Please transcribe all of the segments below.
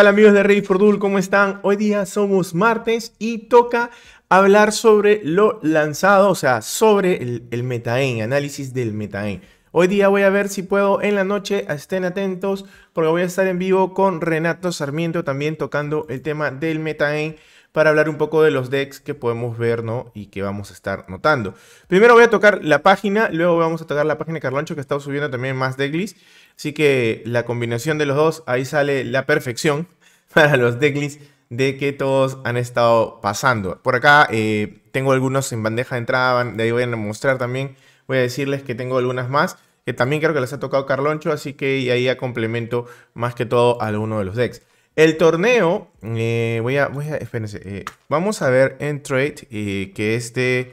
Hola amigos de Ready for Duel? ¿Cómo están? Hoy día somos martes y toca hablar sobre lo lanzado, o sea, sobre el, el MetaEn, análisis del MetaEn. Hoy día voy a ver si puedo en la noche, estén atentos, porque voy a estar en vivo con Renato Sarmiento también tocando el tema del MetaEn para hablar un poco de los decks que podemos ver ¿no? y que vamos a estar notando. Primero voy a tocar la página, luego vamos a tocar la página de Carloncho que está subiendo también más decks. Así que la combinación de los dos, ahí sale la perfección para los decks de que todos han estado pasando. Por acá eh, tengo algunos en bandeja de entrada, de ahí voy a mostrar también. Voy a decirles que tengo algunas más, que también creo que les ha tocado Carloncho, así que ahí ya complemento más que todo a alguno de los decks. El torneo, eh, voy a, espérense, eh, vamos a ver en trade, eh, que este,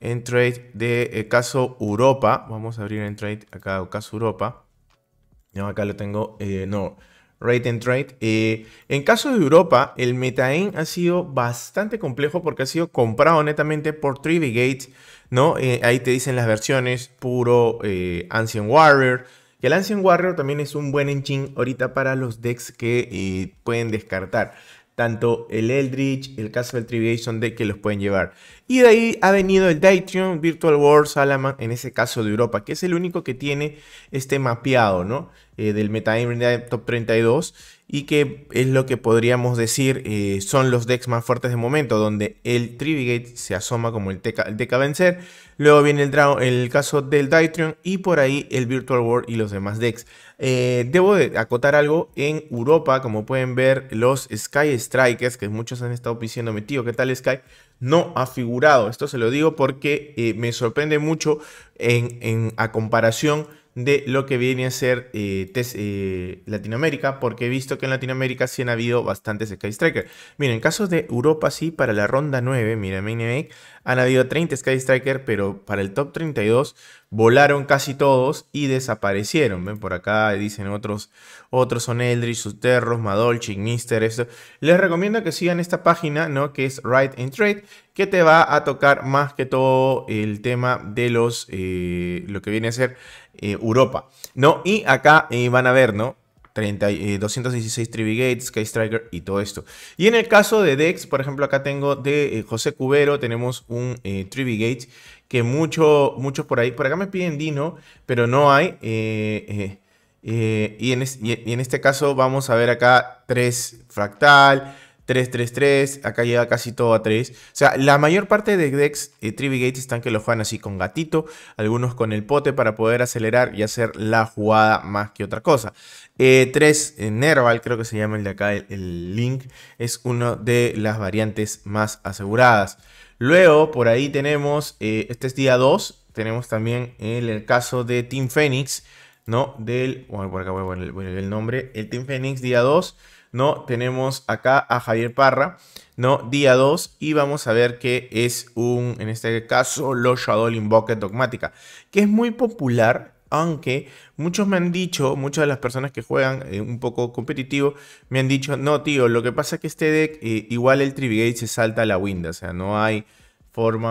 en trade de caso Europa, vamos a abrir en trade acá, caso Europa, no, acá lo tengo, no, rate and trade. en caso de Europa, el MetaIn ha sido bastante complejo porque ha sido comprado netamente por Trivigate, ¿no? ahí te dicen las versiones, puro Ancient Warrior, que el Ancient Warrior también es un buen engine ahorita para los decks que eh, pueden descartar. Tanto el Eldritch, el caso del Tribulation Deck que los pueden llevar. Y de ahí ha venido el Daitrion, Virtual World, Salaman, en ese caso de Europa, que es el único que tiene este mapeado, ¿no? Eh, del de Top 32 y que es lo que podríamos decir eh, son los decks más fuertes de momento, donde el Trivigate se asoma como el deck el Vencer, luego viene el, el caso del Dytrion. y por ahí el Virtual World y los demás decks. Eh, debo acotar algo, en Europa, como pueden ver, los Sky Strikers, que muchos han estado diciéndome, tío, ¿qué tal Sky? No ha figurado, esto se lo digo porque eh, me sorprende mucho a comparación de lo que viene a ser eh, eh, Latinoamérica, porque he visto que en Latinoamérica sí han habido bastantes Sky Striker. Miren, en casos de Europa sí, para la ronda 9, mira, Main han habido 30 Sky Striker, pero para el top 32 volaron casi todos y desaparecieron. ¿Ven? Por acá dicen otros, otros son Eldritch, Suterros, Madol, Mister, esto. Les recomiendo que sigan esta página, ¿no? Que es Right and Trade, que te va a tocar más que todo el tema de los, eh, lo que viene a ser eh, Europa, ¿no? Y acá eh, van a ver, ¿no? 30, 216 Trivigates, Sky Striker y todo esto. Y en el caso de Dex, por ejemplo, acá tengo de eh, José Cubero, tenemos un eh, Trivigate que muchos mucho por ahí, por acá me piden Dino, pero no hay. Eh, eh, y en, y, en este caso vamos a ver acá 3 Fractal, 3-3-3, acá llega casi todo a 3. O sea, la mayor parte de decks eh, Trivigates están que lo juegan así con gatito, algunos con el pote para poder acelerar y hacer la jugada más que otra cosa. 3 eh, eh, Nerval, creo que se llama el de acá, el, Link, es una de las variantes más aseguradas. Luego, por ahí tenemos, eh, este es día 2, tenemos también el, caso de Team Phoenix, ¿no? Del, bueno, por acá voy a poner el, el nombre, el Team Phoenix día 2. ¿no? Tenemos acá a Javier Parra, ¿no? Día 2 y vamos a ver que es un, en este caso, los Shadow Bucket Dogmática, que es muy popular, aunque muchos me han dicho, muchas de las personas que juegan eh, un poco competitivo, me han dicho, no tío, lo que pasa es que este deck, eh, igual el Trivigate se salta a la wind, o sea, no hay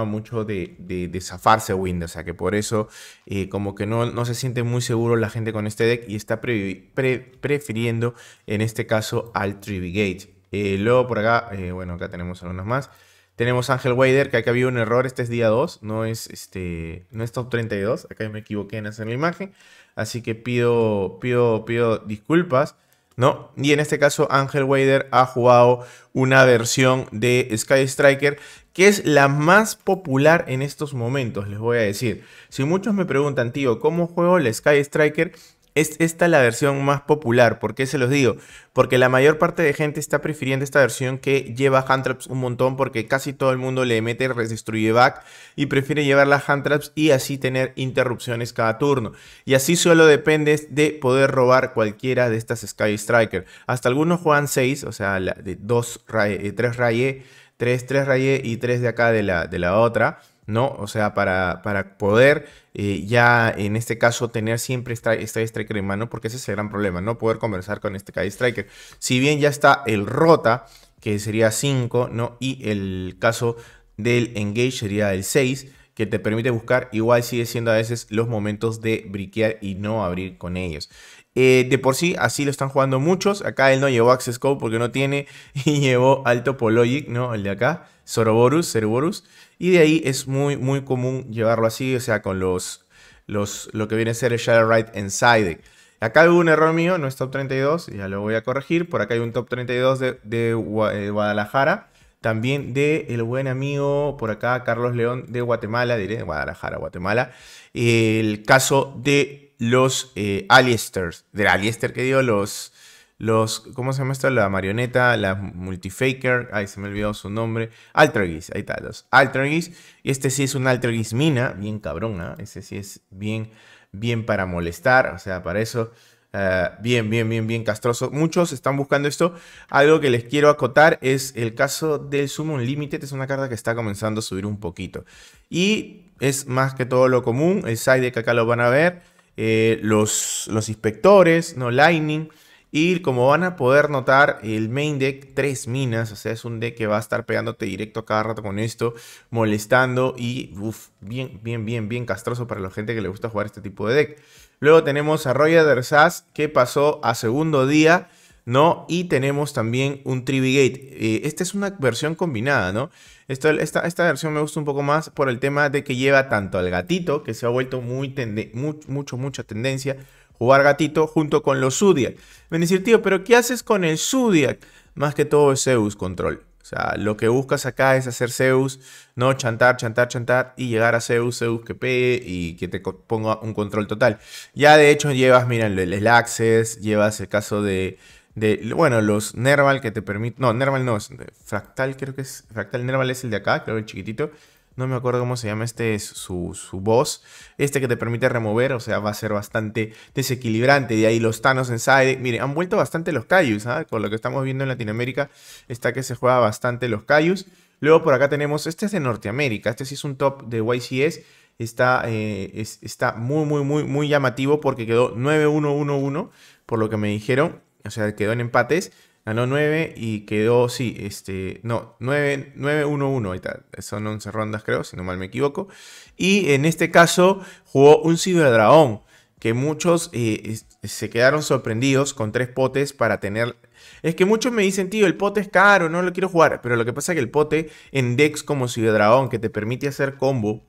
mucho de, zafarse Windows, o sea que por eso eh, como que no, se siente muy seguro la gente con este deck y está prefiriendo en este caso al Trivigate. Eh, luego por acá, eh, bueno, acá tenemos algunos más. Tenemos Ángel Wader, que acá había un error, este es día 2, no es, este, no es top 32, acá me equivoqué en hacer la imagen, así que pido, pido, pido disculpas. ¿no? Y en este caso Ángel Wader ha jugado una versión de Sky Striker que es la más popular en estos momentos, les voy a decir. Si muchos me preguntan, tío, ¿cómo juego la Sky Striker? es esta la versión más popular. ¿Por qué se los digo? Porque la mayor parte de gente está prefiriendo esta versión que lleva handtraps un montón porque casi todo el mundo le mete destruye back y prefiere llevar las traps y así tener interrupciones cada turno. Y así solo dependes de poder robar cualquiera de estas Sky Striker. Hasta algunos juegan 6, o sea, de 3 raye, 3, eh, 3 raye y 3 de acá de la, de la otra. ¿no? O sea, para, para poder eh, ya en este caso tener siempre esta, Striker en mano, porque ese es el gran problema, no poder conversar con este Kai Striker. Si bien ya está el Rota, que sería 5, ¿no? Y el caso del Engage sería el 6, que te permite buscar, igual sigue siendo a veces los momentos de briquear y no abrir con ellos. Eh, de por sí, así lo están jugando muchos. Acá él no llevó Access Code porque no tiene y llevó alto Topologic, ¿no? El de acá. Soroborus, Ceruborus, y de ahí es muy, muy común llevarlo así, o sea, con los, los lo que viene a ser el Shadowrite Right Inside. Acá hubo un error mío, no es top 32, ya lo voy a corregir. Por acá hay un top 32 de, eh, Guadalajara. También de el buen amigo por acá, Carlos León de Guatemala, diré Guadalajara, Guatemala. El caso de los eh, del Aliester que dio los, los, ¿cómo se llama esto? La marioneta, la multifaker, ay, se me olvidó su nombre, Altergis, ahí está, los Altergis, y este sí es un Altergis mina, bien cabrón, ¿no? ¿ah? ese sí es bien, bien para molestar, o sea, para eso, eh, bien, bien, bien, bien castroso, muchos están buscando esto, algo que les quiero acotar es el caso del Summon Limited, es una carta que está comenzando a subir un poquito, y es más que todo lo común, el side que acá lo van a ver, eh, los, los inspectores, no, Lightning, y como van a poder notar, el main deck, tres minas, o sea, es un deck que va a estar pegándote directo cada rato con esto, molestando y uff, bien, bien, bien, bien castroso para la gente que le gusta jugar este tipo de deck. Luego tenemos a Roya que pasó a segundo día, ¿no? Y tenemos también un Trivigate. Eh, esta es una versión combinada, ¿no? Esto, esta, esta, versión me gusta un poco más por el tema de que lleva tanto al gatito, que se ha vuelto muy, mucho, mucha tendencia, jugar gatito junto con los Zodiac. me decir, tío, pero ¿qué haces con el Zodiac? Más que todo es Zeus Control. O sea, lo que buscas acá es hacer Zeus, no chantar, chantar, chantar y llegar a Zeus, Zeus que pegue y que te ponga un control total. Ya de hecho llevas, miren, el access, llevas el caso de, de, bueno, los Nerval que te permiten, no, Nerval no, es Fractal creo que es, Fractal Nerval es el de acá, creo el chiquitito, no me acuerdo cómo se llama este, es su, voz, este que te permite remover, o sea, va a ser bastante desequilibrante. De ahí los Thanos en Side, miren, han vuelto bastante los Cayus, con ¿ah? lo que estamos viendo en Latinoamérica, está que se juega bastante los Cayus. Luego por acá tenemos, este es de Norteamérica, este sí es un top de YCS, está, eh, es, está muy, muy, muy, muy llamativo porque quedó 9-1-1-1, por lo que me dijeron, o sea, quedó en empates, Ganó 9 y quedó, sí, este, no, 9-1-1, ahí Son 11 rondas, creo, si no mal me equivoco. Y en este caso jugó un Ciberdragón, que muchos eh, se quedaron sorprendidos con tres potes para tener. Es que muchos me dicen, tío, el pote es caro, no lo quiero jugar. Pero lo que pasa es que el pote en decks como Ciberdragón, que te permite hacer combo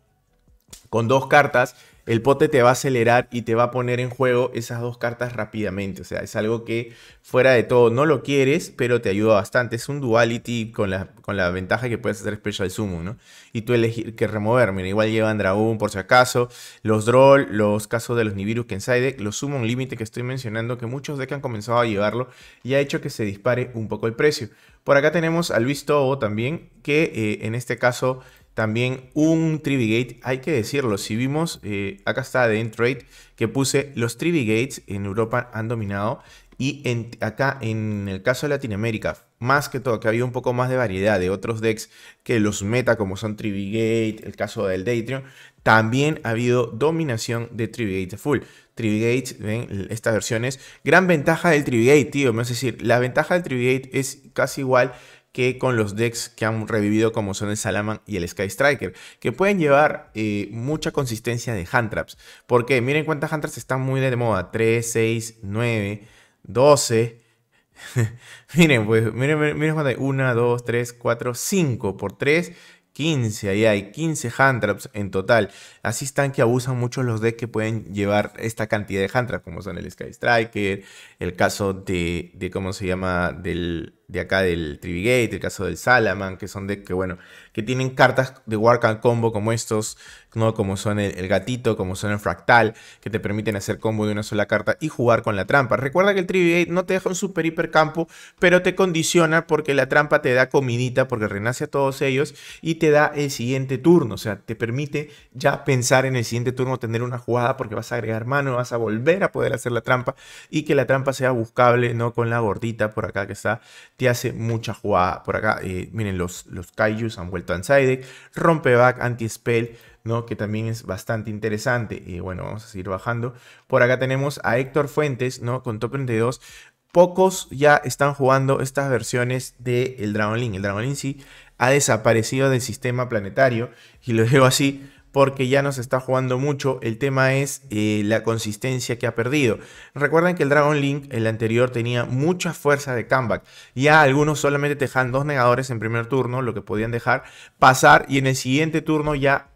con dos cartas, el pote te va a acelerar y te va a poner en juego esas dos cartas rápidamente. O sea, es algo que fuera de todo no lo quieres, pero te ayuda bastante. Es un duality con la, con la ventaja que puedes hacer Special sumo, ¿no? Y tú elegir que remover. igual llevan Dragón por si acaso, los Droll, los casos de los Nibiru Kensai Deck, los un Límite que estoy mencionando, que muchos que han comenzado a llevarlo y ha hecho que se dispare un poco el precio. Por acá tenemos a Luis Tobo también, que eh, en este caso también un Trivigate, hay que decirlo, si vimos, eh, acá está de Entraid, que puse los Trivigates en Europa han dominado y acá en el caso de Latinoamérica, más que todo, que había un poco más de variedad de otros decks que los meta, como son Trivigate, el caso del Datrium, también ha habido dominación de Trivigate full. Trivigate, ven estas versiones. Gran ventaja del Trivigate, tío. Me decir, la ventaja del Trivigate es casi igual que con los decks que han revivido como son el Salaman y el Sky Striker, que pueden llevar eh, mucha consistencia de hand traps. Porque miren cuántas hand traps están muy de moda, 3, 6, 9, 12. miren, pues, miren, miren hay, 1, 2, 3, 4, 5 por 3. 15, ahí hay 15 hand traps en total. Así están que abusan mucho los decks que pueden llevar esta cantidad de hand traps, como son el Sky Striker, el caso de, de ¿cómo se llama? Del de acá del Trivigate, el caso del Salaman, que son de... que, bueno, que tienen cartas de Warcraft combo como estos, ¿no? como son el, el, gatito, como son el fractal, que te permiten hacer combo de una sola carta y jugar con la trampa. Recuerda que el Trivigate no te deja un super hiper campo, pero te condiciona porque la trampa te da comidita, porque renace a todos ellos y te da el siguiente turno, o sea, te permite ya pensar en el siguiente turno tener una jugada porque vas a agregar mano, vas a volver a poder hacer la trampa y que la trampa sea buscable, ¿no? Con la gordita por acá que está te hace mucha jugada por acá. Eh, miren, los, los Kaijus han vuelto a rompe Rompeback, Anti-Spell, ¿no? que también es bastante interesante. Y bueno, vamos a seguir bajando. Por acá tenemos a Héctor Fuentes, ¿no? con top 32. Pocos ya están jugando estas versiones del de Dragon Link. El Dragon Link sí ha desaparecido del sistema planetario. Y lo digo así porque ya nos está jugando mucho. El tema es eh, la consistencia que ha perdido. Recuerden que el Dragon Link, el anterior, tenía mucha fuerza de comeback. Ya algunos solamente te dejan dos negadores en primer turno, lo que podían dejar pasar, y en el siguiente turno ya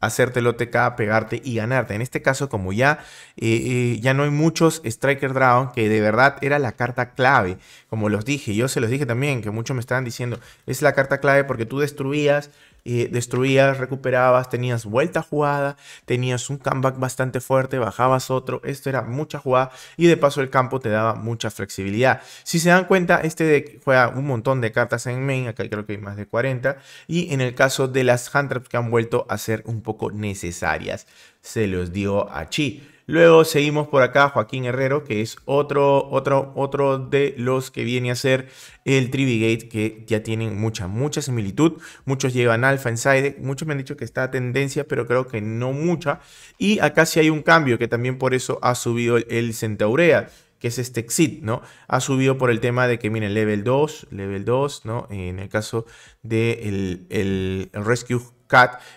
hacértelo TK, pegarte y ganarte. En este caso, como ya, eh, eh, ya no hay muchos Striker Dragon, que de verdad era la carta clave. Como los dije, yo se los dije también, que muchos me estaban diciendo, es la carta clave porque tú destruías eh, destruías, recuperabas, tenías vuelta jugada, tenías un comeback bastante fuerte, bajabas otro, esto era mucha jugada y de paso el campo te daba mucha flexibilidad. Si se dan cuenta, este juega un montón de cartas en main, acá creo que hay más de 40, y en el caso de las hand traps que han vuelto a ser un poco necesarias, se los dio a Chi. Luego seguimos por acá Joaquín Herrero, que es otro, otro, otro de los que viene a ser el Trivigate, que ya tienen mucha, mucha similitud. Muchos llevan Alpha Inside, muchos me han dicho que está a tendencia, pero creo que no mucha. Y acá sí hay un cambio, que también por eso ha subido el Centaurea que es este exit, ¿no? Ha subido por el tema de que, miren, level 2, level 2, ¿no? En el caso del de el Rescue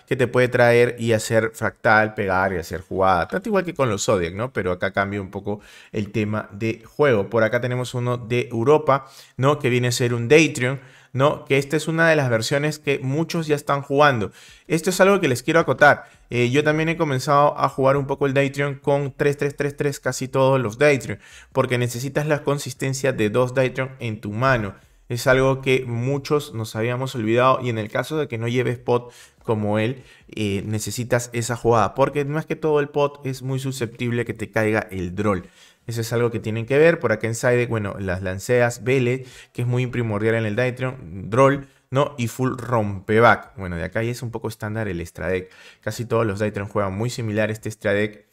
que te puede traer y hacer fractal, pegar y hacer jugada. Tanto igual que con los Zodiac, ¿no? Pero acá cambia un poco el tema de juego. Por acá tenemos uno de Europa, ¿no? Que viene a ser un daytrion ¿no? Que esta es una de las versiones que muchos ya están jugando. Esto es algo que les quiero acotar. Eh, yo también he comenzado a jugar un poco el daytrion con 3333 casi todos los daytrion porque necesitas la consistencia de dos daytrion en tu mano. Es algo que muchos nos habíamos olvidado y en el caso de que no lleves pot como él, eh, necesitas esa jugada. Porque más que todo el pot es muy susceptible que te caiga el Droll. Eso es algo que tienen que ver. Por acá en Side, bueno, las lanceas, Vele, que es muy primordial en el Daitron, Droll, ¿no? Y full rompeback. Bueno, de acá ahí es un poco estándar el Stradec. Casi todos los Daitron juegan muy similar este Stradec.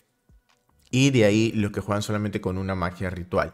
Y de ahí los que juegan solamente con una magia ritual.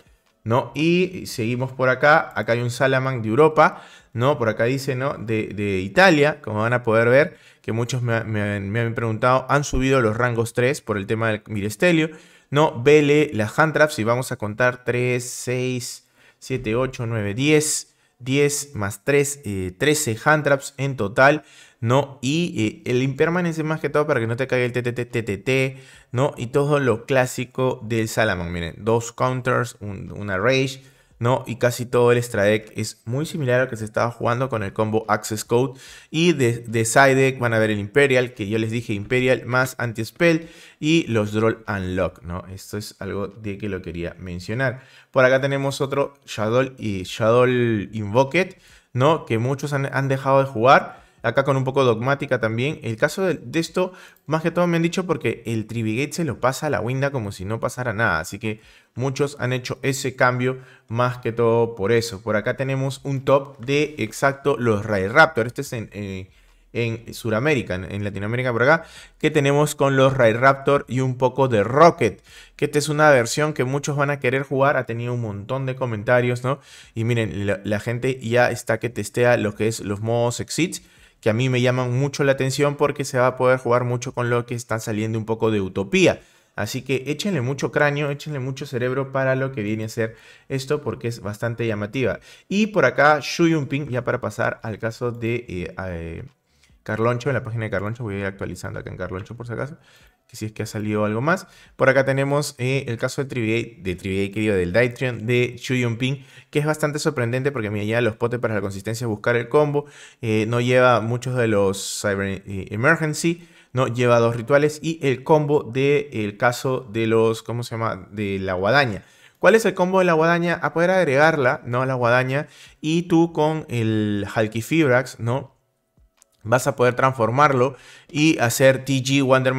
Y seguimos por acá, acá hay un Salaman de Europa, ¿no? Por acá dice, ¿no? De, Italia, como van a poder ver, que muchos me, han preguntado, han subido los rangos 3 por el tema del Mirestelio, ¿no? Vele las handtraps y vamos a contar 3, 6, 7, 8, 9, 10, 10 más 3, 13 handtraps en total. ¿no? Y eh, el impermanence más que todo para que no te caiga el TTTTT, ¿no? Y todo lo clásico del Salamon, miren, dos counters, una rage, ¿no? Y casi todo el extra deck es muy similar al que se estaba jugando con el combo Access Code. Y de, side deck van a ver el Imperial, que yo les dije Imperial más Anti-Spell y los Droll Unlock, ¿no? Esto es algo de que lo quería mencionar. Por acá tenemos otro Shadow y eh, Shadow Invoked, ¿no? Que muchos han dejado de jugar acá con un poco dogmática también. El caso de, esto, más que todo me han dicho porque el Trivigate se lo pasa a la Winda como si no pasara nada, así que muchos han hecho ese cambio más que todo por eso. Por acá tenemos un top de exacto los Rai Raptor, este es en... Eh, en Sudamérica, en, Latinoamérica por acá, que tenemos con los Rai Raptor y un poco de Rocket, que esta es una versión que muchos van a querer jugar, ha tenido un montón de comentarios, ¿no? Y miren, la, gente ya está que testea lo que es los modos exits que a mí me llaman mucho la atención porque se va a poder jugar mucho con lo que está saliendo un poco de utopía. Así que échenle mucho cráneo, échenle mucho cerebro para lo que viene a ser esto porque es bastante llamativa. Y por acá Xu ya para pasar al caso de eh, eh, Carloncho, en la página de Carloncho, voy a ir actualizando acá en Carloncho por si acaso que si es que ha salido algo más. Por acá tenemos eh, el caso de Trivia de querido, del Daitrion de Xu Yunping, que es bastante sorprendente porque me ya los potes para la consistencia buscar el combo, eh, no lleva muchos de los Cyber eh, Emergency, no lleva dos rituales y el combo del caso de los, ¿cómo se llama?, de la guadaña. ¿Cuál es el combo de la guadaña? A poder agregarla, ¿no? A la guadaña y tú con el Fibrax, ¿no? vas a poder transformarlo y hacer TG Wonder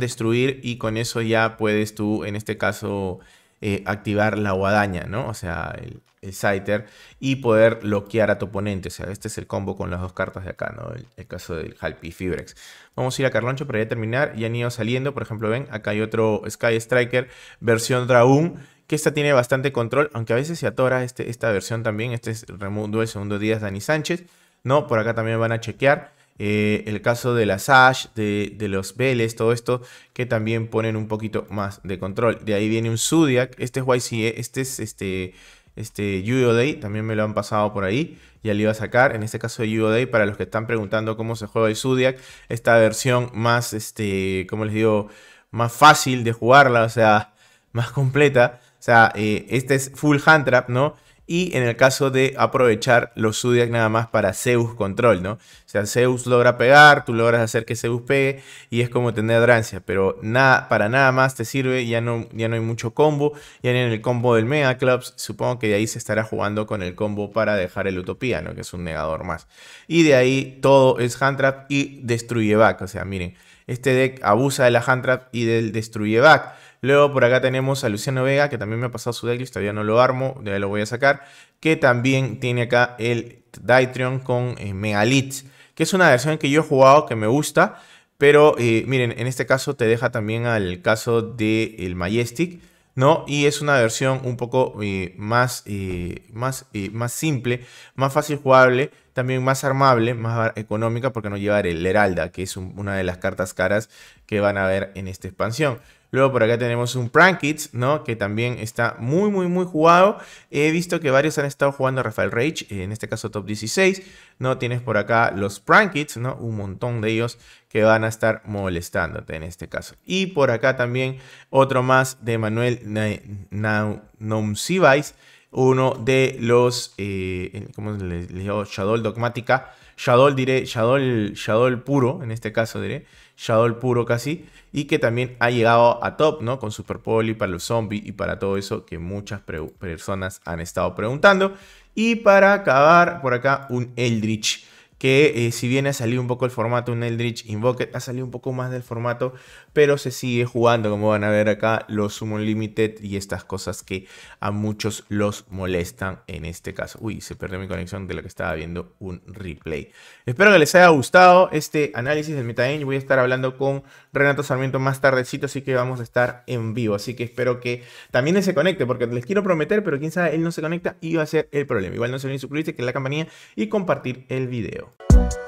destruir y con eso ya puedes tú, en este caso, eh, activar la guadaña, ¿no? O sea, el, Scyther y poder bloquear a tu oponente. O sea, este es el combo con las dos cartas de acá, ¿no? El, caso del Halpi Fibrex. Vamos a ir a Carloncho para ya terminar. Ya han ido saliendo, por ejemplo, ven, acá hay otro Sky Striker versión Dragoon que esta tiene bastante control, aunque a veces se atora este, esta versión también. Este es Remundo el segundo día Dani Sánchez. No, por acá también van a chequear. Eh, el caso de las Ash, de, los Veles, todo esto que también ponen un poquito más de control. De ahí viene un Zodiac, este es YCE, este es este, este yu Day, también me lo han pasado por ahí, ya le iba a sacar, en este caso de yu Day, para los que están preguntando cómo se juega el Zodiac, esta versión más, este, como les digo, más fácil de jugarla, o sea, más completa. O sea, eh, este es full hand trap, ¿no? y en el caso de aprovechar los Zodiac nada más para Zeus control, ¿no? O sea, Zeus logra pegar, tú logras hacer que Zeus pegue y es como tener Drancia, pero nada, para nada más te sirve, ya no, ya no hay mucho combo, ya en el combo del Mega Clubs, supongo que de ahí se estará jugando con el combo para dejar el Utopía, ¿no? Que es un negador más. Y de ahí todo es hand y destruye back, o sea, miren, este deck abusa de la hand trap y del destruye back. Luego por acá tenemos a Luciano Vega, que también me ha pasado su deck, todavía no lo armo, ya lo voy a sacar. Que también tiene acá el Daitrion con eh, Megalith, que es una versión que yo he jugado, que me gusta. Pero eh, miren, en este caso te deja también al caso del Majestic. ¿no? Y es una versión un poco eh, más, más, más simple, más fácil jugable, también más armable, más económica, porque no llevar el Heralda, que es una de las cartas caras que van a ver en esta expansión. Luego por acá tenemos un Prankits, ¿no? Que también está muy, muy, muy jugado. He visto que varios han estado jugando a Rafael Rage, en este caso top 16, ¿no? Tienes por acá los Prankits, ¿no? Un montón de ellos que van a estar molestándote en este caso. Y por acá también otro más de Manuel Nomsibais uno de los, eh, ¿cómo les, Shadow Dogmática. Shadol diré, Shadol. Shadow puro, en este caso diré, Shadol puro casi, y que también ha llegado a top, ¿no? Con Super Poli. para los zombies y para todo eso que muchas personas han estado preguntando. Y para acabar, por acá, un Eldritch que eh, si bien ha salido un poco el formato un Eldritch Invoked, ha salido un poco más del formato, pero se sigue jugando, como van a ver acá, los Summon Limited y estas cosas que a muchos los molestan en este caso. Uy, se perdió mi conexión de lo que estaba viendo un replay. Espero que les haya gustado este análisis del MetaEng. Voy a estar hablando con Renato Sarmiento más tardecito, así que vamos a estar en vivo. Así que espero que también se conecte, porque les quiero prometer, pero quién sabe, él no se conecta y va a ser el problema. Igual no se olviden suscribirse, que la campanilla y compartir el video. よ。